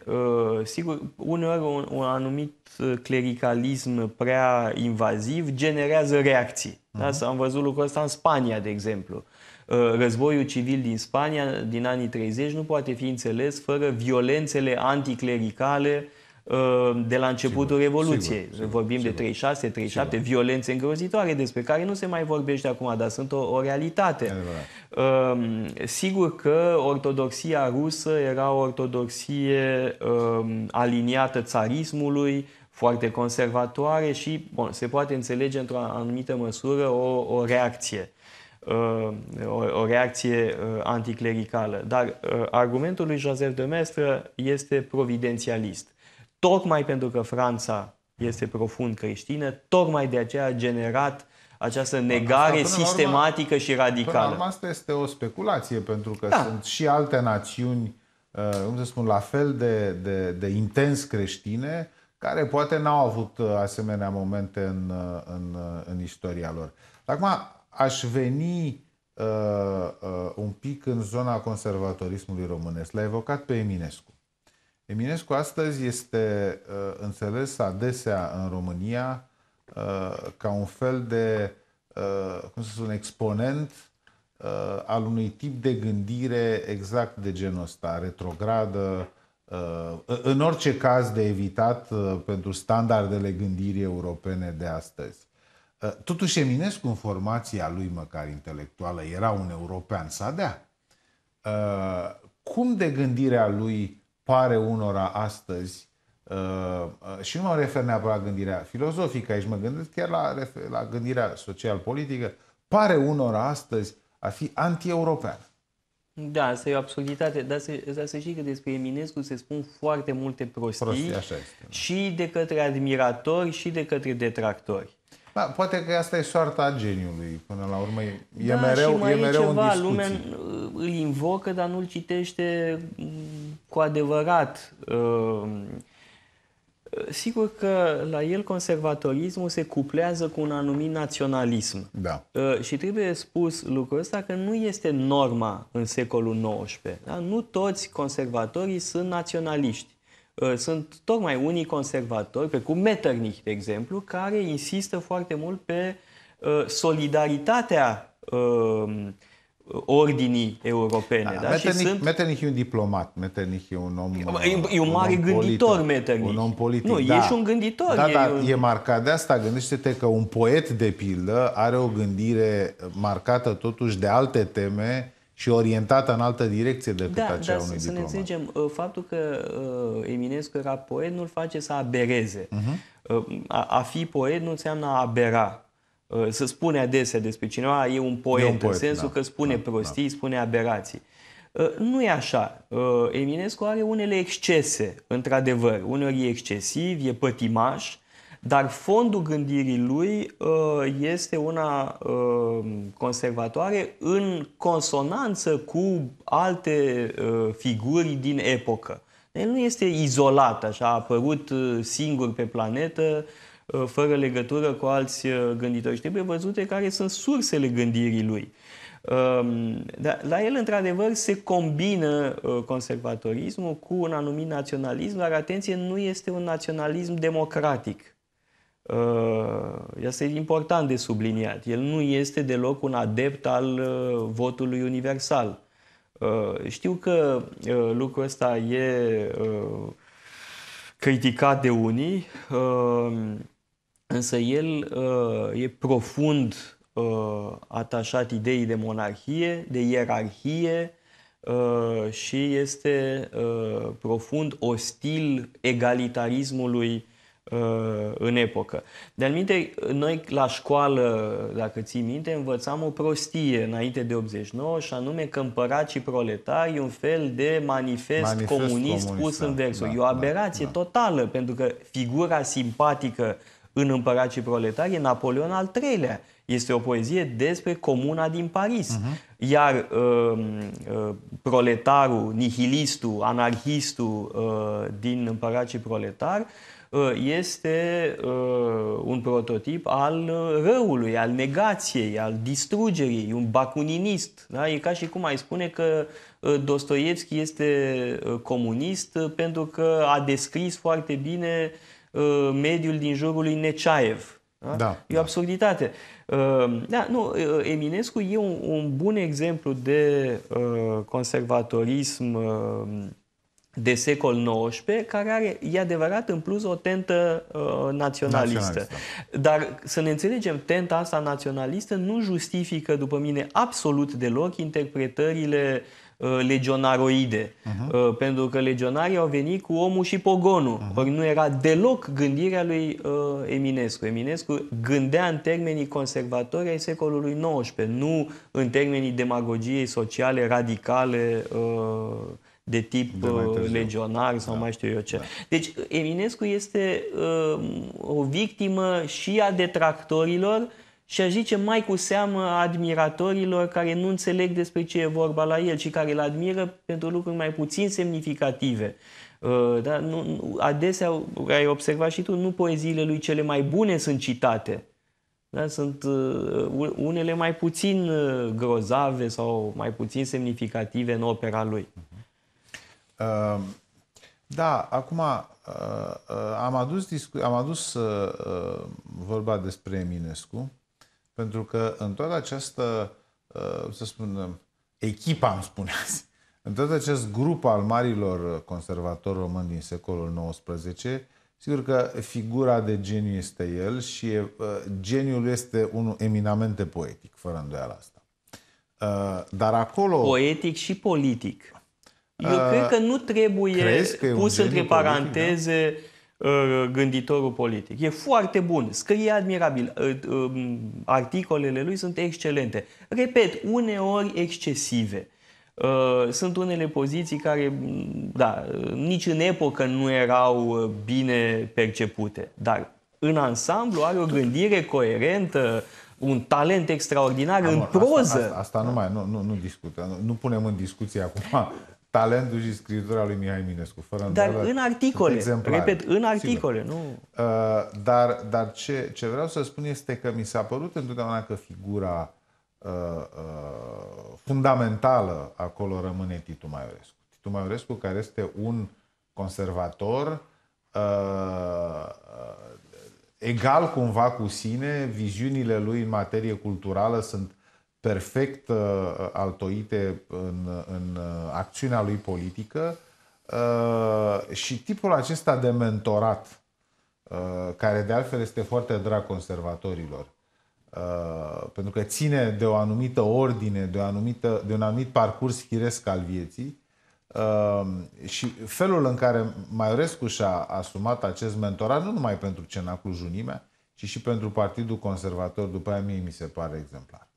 Sigur, uneori un, un anumit clericalism prea invaziv generează reacții. Uh-huh. Da? Mhm. am văzut lucrul ăsta în Spania, de exemplu. Războiul civil din Spania din anii 30 nu poate fi înțeles fără violențele anticlericale uh, Uh, de la începutul sigur, Revoluției. Sigur, Vorbim sigur, de 36, 37, sigur. violențe îngrozitoare despre care nu se mai vorbește acum, dar sunt o, o realitate. Uh, sigur că ortodoxia rusă era o ortodoxie uh, aliniată țarismului, foarte conservatoare și bon, se poate înțelege într-o anumită măsură o, o reacție. Um, o, o reacție uh, anticlericală. Dar uh, argumentul lui Joseph de Mestre este providențialist tocmai pentru că Franța este profund creștină, tocmai de aceea a generat această negare asta, sistematică urmă, și radicală. urmă, asta este o speculație, pentru că da. sunt și alte națiuni, uh, cum să spun, la fel de, de, de intens creștine, care poate n-au avut uh, asemenea momente în, uh, în, în istoria lor. Acum, aș veni uh, uh, un pic în zona conservatorismului românesc. L-a evocat pe Eminescu. Eminescu astăzi este uh, înțeles adesea în România uh, ca un fel de, uh, cum să spun, exponent uh, al unui tip de gândire exact de genul ăsta, retrogradă, uh, în orice caz de evitat uh, pentru standardele gândirii europene de astăzi. Uh, totuși, Eminescu, în formația lui, măcar intelectuală, era un european sadea. Uh, cum de gândirea lui pare unora astăzi, uh, uh, și nu mă refer neapărat la gândirea filozofică aici, mă gândesc chiar la, la gândirea social-politică, pare unora astăzi a fi anti-europeană. Da, asta e o absurditate, dar să, dar să știi că despre Eminescu se spun foarte multe prostii, prostii așa este, da. și de către admiratori și de către detractori. Da, poate că asta e soarta geniului, până la urmă. E da, mereu, și mai e mereu ceva, în discuții. Lumea îl invocă, dar nu-l citește cu adevărat uh, Sigur că la el conservatorismul se cuplează cu un anumit naționalism. Da. Uh, și trebuie spus lucrul ăsta că nu este norma în secolul XIX. Da? Nu toți conservatorii sunt naționaliști. Uh, sunt tocmai unii conservatori, precum Metternich, de exemplu, care insistă foarte mult pe uh, solidaritatea ordinii europene. Da, da? Metternich, și sunt... Metternich e un diplomat, Metternich e un om E, e un mare un gânditor, politic, Metternich. Un om politic, Nu, da. ești un gânditor. Da, da e da, un... e marcat de asta. Gândește-te că un poet, de pildă, are o gândire marcată totuși de alte teme și orientată în altă direcție decât da, aceea da, unui să, diplomat. să ne înțelegem. Uh, faptul că uh, Eminescu era poet nu-l face să abereze. Uh-huh. a, a fi poet nu înseamnă a abera. Uh, să spune adesea despre cineva, e un poet, e un poet în sensul da, că spune da, prostii, da. spune aberații. Uh, nu e așa. Uh, Eminescu are unele excese, într-adevăr. Uneori e excesiv, e pătimaș, dar fondul gândirii lui este una conservatoare în consonanță cu alte figuri din epocă. El nu este izolat, așa, a apărut singur pe planetă, Uh, fără legătură cu alți uh, gânditori. Și trebuie văzute care sunt sursele gândirii lui. Um, dar la el, într-adevăr, se combină uh, conservatorismul cu un anumit naționalism, dar, atenție, nu este un naționalism democratic. Asta important de subliniat. El nu este deloc un adept al votului universal. Știu că lucrul ăsta e criticat de unii. Însă el uh, e profund uh, atașat ideii de monarhie, de ierarhie uh, și este uh, profund ostil egalitarismului uh, în epocă. De minte, noi la școală, dacă ții minte, învățam o prostie înainte de 89 și anume că împărat și proletari un fel de manifest, manifest comunist, comunist pus da, în versuri. Da, e o aberație da, da. totală, pentru că figura simpatică în Împărat și Proletarii, Napoleon al III-lea. Este o poezie despre comuna din Paris. Uh-huh. Iar uh, uh, proletarul, nihilistul, anarhistul uh, din Împărat și Proletar uh, este uh, un prototip al uh, răului, al negației, al distrugerii, un bacuninist. Da? E ca și cum ai spune că uh, Dostoevski este comunist pentru că a descris foarte bine uh, Uh, mediul din jurul lui Neceaev. Da? Da, e o da. absurditate. Uh, da, nu, uh, Eminescu e un, un bun exemplu de conservatorism de secol XIX, care are, e adevărat, în plus o tentă uh, naționalistă. naționalistă. Dar să ne înțelegem, tenta asta naționalistă nu justifică, după mine, absolut deloc interpretările uh, Uh, legionaroide, uh-huh. pentru că legionarii au venit cu omul și pogonul. Uh-huh. Ori nu era deloc gândirea lui uh, Eminescu. Eminescu gândea în termenii conservatori ai secolului XIX, nu în termenii demagogiei sociale radicale uh, de tip de legionar sau da. mai știu eu ce. Da. Deci Eminescu este o victimă și a detractorilor, și aș zice mai cu seamă admiratorilor care nu înțeleg despre ce e vorba la el și care îl admiră pentru lucruri mai puțin semnificative. Uh, da? Nu, adesea, ai observat și tu, nu poeziile lui cele mai bune sunt citate. Da? Sunt uh, unele mai puțin uh, grozave sau mai puțin semnificative în opera lui. da, acum am adus, am adus vorba despre Eminescu pentru că în toată această, uh, să spun, echipa, am spune azi, în tot acest grup al marilor conservatori români din secolul XIX, sigur că figura de geniu este el și uh, geniul este unul eminamente poetic, fără îndoială asta. Uh, dar acolo... Poetic și politic. Eu cred că nu trebuie pus între paranteze politic, da? Uh, gânditorul politic. E foarte bun, scrie admirabil, uh, uh, articolele lui sunt excelente. Repet, uneori excesive. Sunt unele poziții care, da, nici în epocă nu erau bine percepute, dar în ansamblu are o gândire coerentă, un talent extraordinar Am, în proză. Asta, asta, asta nu mai, nu, nu, nu discutăm, nu punem în discuție acum talentul și al lui Mihai Minescu, fără Dar în articole, repet, în articole, sigur. nu... Uh, dar dar ce, ce vreau să spun este că mi s-a părut întotdeauna că figura uh, uh, fundamentală acolo rămâne Titu Maiorescu. Titu Maiorescu care este un conservator uh, uh egal cumva cu sine, viziunile lui în materie culturală sunt perfect uh, altoite în, în uh, acțiunea lui politică uh, și tipul acesta de mentorat, care de altfel este foarte drag conservatorilor, pentru că ține de o anumită ordine, de, o anumită, de un anumit parcurs firesc al vieții, și felul în care Maiorescu și-a asumat acest mentorat, nu numai pentru Cenaclu Junimea, ci și pentru Partidul Conservator, după aia mie mi se pare exemplar.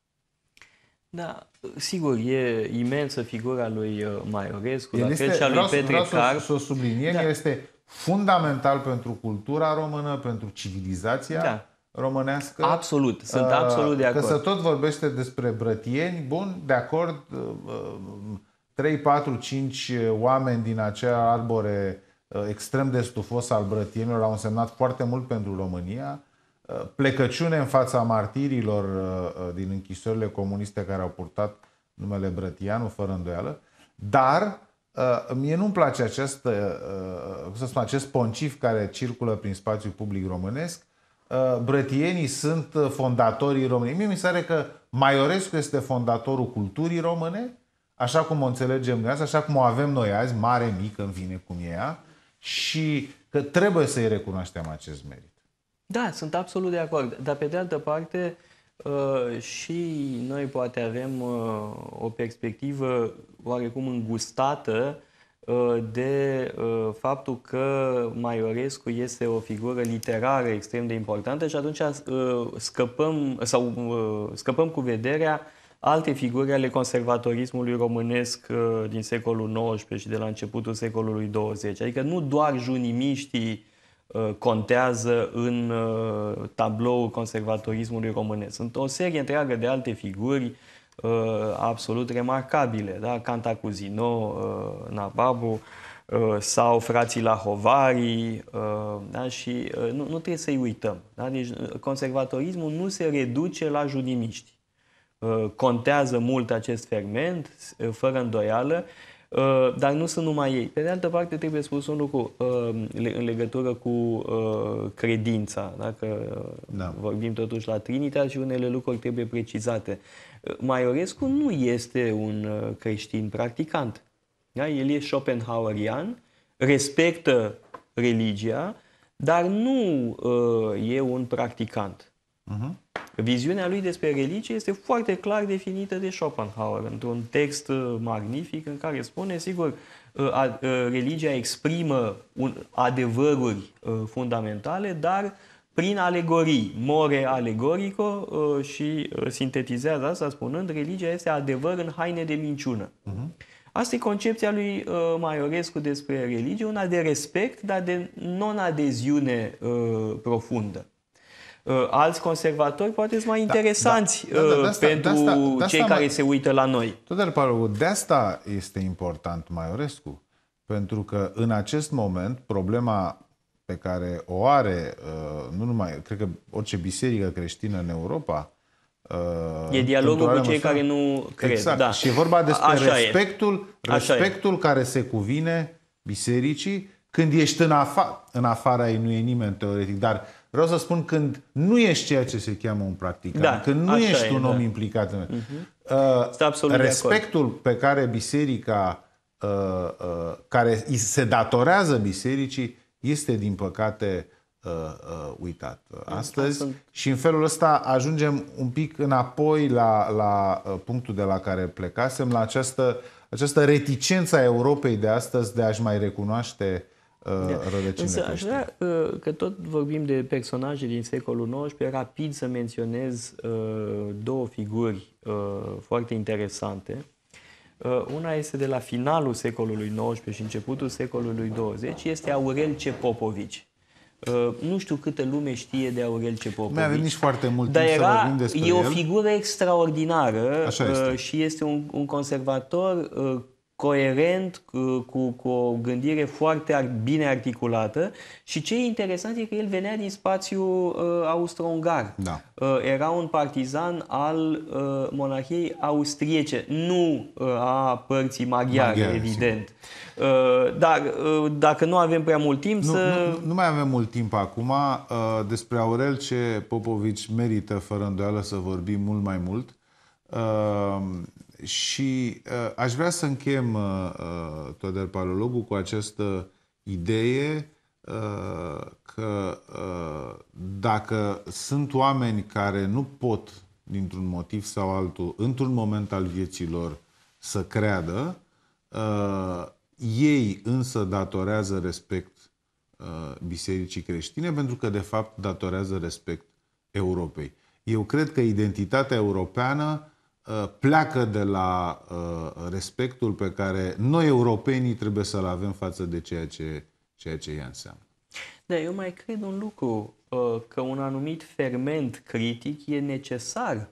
Da, sigur, e imensă figura lui uh, Maiorescu, El dar este, cred și a lui Petre vreau Car. să o subliniem, da. este fundamental pentru cultura română, pentru civilizația da. românească. Absolut, sunt uh, absolut de acord. Că se tot vorbește despre brătieni, bun, de acord, uh, 3, 4, 5 oameni din acea arbore uh, extrem de stufos al brătienilor au însemnat foarte mult pentru România, plecăciune în fața martirilor uh, uh, din închisorile comuniste care au purtat numele Brătianu, fără îndoială, dar uh, mie nu-mi place acest, să spun, acest poncif care circulă prin spațiul public românesc. Brătienii sunt fondatorii României. Mie mi se pare că Maiorescu este fondatorul culturii române, așa cum o înțelegem noi azi, așa cum o avem noi azi, mare, mică, în vine cum e ea, și că trebuie să-i recunoaștem acest merit. Da, sunt absolut de acord. Dar pe de altă parte, uh, și noi poate avem uh, o perspectivă oarecum îngustată uh, de faptul că Maiorescu este o figură literară extrem de importantă și atunci scăpăm, sau, scăpăm cu vederea alte figuri ale conservatorismului românesc din secolul XIX și de la începutul secolului XX. Adică nu doar junimiștii Uh, contează în uh, tabloul conservatorismului românesc. Sunt o serie întreagă de alte figuri uh, absolut remarcabile, da? Cantacuzino, Nababu sau frații Lahovari da? și nu, nu trebuie să-i uităm. Da? Deci conservatorismul nu se reduce la judimiști. Contează mult acest ferment, fără îndoială, Uh, dar nu sunt numai ei. Pe de altă parte, trebuie spus un lucru uh, în legătură cu uh, credința. Dacă da. vorbim totuși la Trinita și unele lucruri trebuie precizate. Maiorescu nu este un creștin practicant. Da? El e Schopenhauerian, respectă religia, dar nu uh, e un practicant. Mhm. Viziunea lui despre religie este foarte clar definită de Schopenhauer într-un text uh, magnific în care spune, sigur, uh, uh, religia exprimă adevăruri fundamentale, dar prin alegorii, more alegorico și sintetizează asta spunând, religia este adevăr în haine de minciună. Mhm. Asta e concepția lui Maiorescu despre religie, una de respect, dar de non-adeziune profundă. Uh, alți conservatori poate sunt mai da, interesanți da, da, da, uh, de asta, pentru de asta, de asta cei mai, care se uită la noi. Tot Paru, de asta este important Maiorescu. Pentru că în acest moment problema pe care o are, uh, nu numai, cred că orice biserică creștină în Europa, E dialogul cu cei care nu cred. Exact. Da. Și e vorba despre Așa respectul, e. Așa respectul e. care se cuvine bisericii când ești în, afa- în afara ei, nu e nimeni teoretic, dar Vreau să spun când nu ești ceea ce se cheamă un practicant, da, când nu ești e, un da. om da. implicat în... Uh-huh. Uh, respectul pe care biserica, uh, uh, care se datorează bisericii, este din păcate uh, uh, uitat da, astăzi. Absolut. Și în felul ăsta ajungem un pic înapoi la, la uh, punctul de la care plecasem, la această, această reticență a Europei de astăzi de a-și mai recunoaște da. Uh, rădăcină Însă aș vrea, uh, că tot vorbim de personaje din secolul XIX, rapid să menționez uh, două figuri foarte interesante. Una este de la finalul secolului XIX și începutul secolului XX, este Aurel Cepopovici. Nu știu câtă lume știe de Aurel Cepopovici. Nu avem nici foarte mult dar timp era, să vorbim despre e el. o figură extraordinară Așa este. și este un, un conservator coerent, cu, cu o gândire foarte bine articulată și ce e interesant e că el venea din spațiul uh, austro-ungar. Da. Uh, era un partizan al uh, monarhiei austriece, nu uh, a părții maghiare, maghiare evident. Uh, dar uh, dacă nu avem prea mult timp nu, să... Nu, nu mai avem mult timp acum. Uh, despre Aurel ce Popovici merită fără îndoială să vorbim mult mai mult. Uh, și uh, aș vrea să închem, uh, uh Toader Palologu, cu această idee uh, că uh, dacă sunt oameni care nu pot, dintr-un motiv sau altul, într-un moment al vieților, să creadă, uh, ei însă datorează respect uh, bisericii creștine, pentru că, de fapt, datorează respect Europei. Eu cred că identitatea europeană Uh, pleacă de la uh, respectul pe care noi europenii trebuie să-l avem față de ceea ce, ceea ce ea înseamnă. Da, eu mai cred un lucru, uh, că un anumit ferment critic e necesar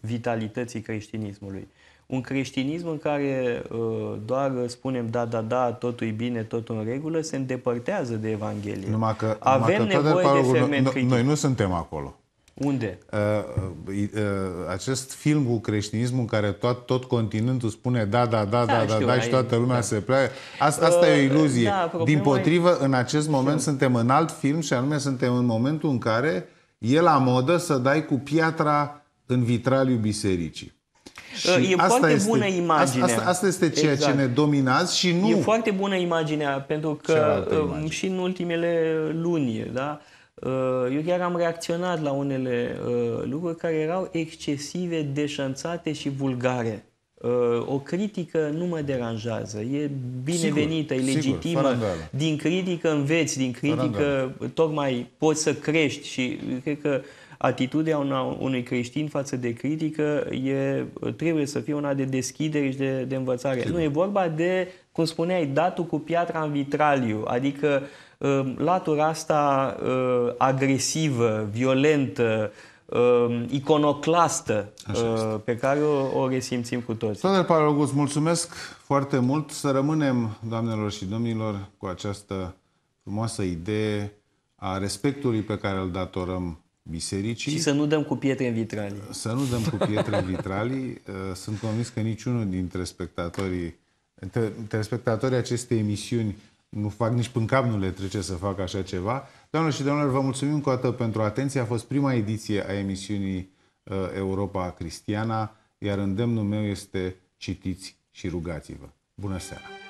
vitalității creștinismului. Un creștinism în care doar spunem da, da, da, totul e bine, totul în regulă, se îndepărtează de Evanghelie. Numai că, Avem numai că nevoie de ferment critic. Noi nu suntem acolo. Unde? Uh, uh, uh, acest film cu creștinismul în care tot, tot continentul spune da, da, da, da, da, da știu, da, da și toată lumea da. se pleacă. Asta, asta uh, e o uh, iluzie. Da, Din potrivă, e... în acest moment film. suntem în alt film și anume suntem în momentul în care e la modă să dai cu piatra în vitraliu bisericii. Uh, și e asta foarte este, bună imaginea. Asta, asta este ceea exact. ce ne dominați și nu. E foarte bună imaginea, pentru că imagine? și în ultimele luni, da? Uh, Uh, eu chiar am reacționat la unele uh, lucruri care erau excesive, deșanțate și vulgare. Uh, o critică nu mă deranjează, e binevenită, sigur, e legitimă. Sigur, din critică înveți, din critică tocmai poți să crești și cred că atitudinea unui creștin față de critică e, trebuie să fie una de deschidere și de, de învățare. Sigur. Nu e vorba de, cum spuneai, datul cu piatra în vitraliu, adică uh, Ehm, latura asta ehm, agresivă, violentă, ehm, iconoclastă pe care o, o resimțim cu toți. Doamne Paralogus, mulțumesc foarte mult. Să rămânem, doamnelor și domnilor, cu această frumoasă idee a respectului pe care îl datorăm bisericii. Și să nu dăm cu pietre în vitralii. Să nu dăm cu pietre în vitralii. Sunt convins că niciunul dintre spectatorii, dintre spectatorii acestei emisiuni nu fac nici până cap nu le trece să fac așa ceva. Doamne și domnilor, vă mulțumim încă o dată pentru atenție. A fost prima ediție a emisiunii uh, Europa Cristiana, iar îndemnul meu este citiți și rugați-vă. Bună seara!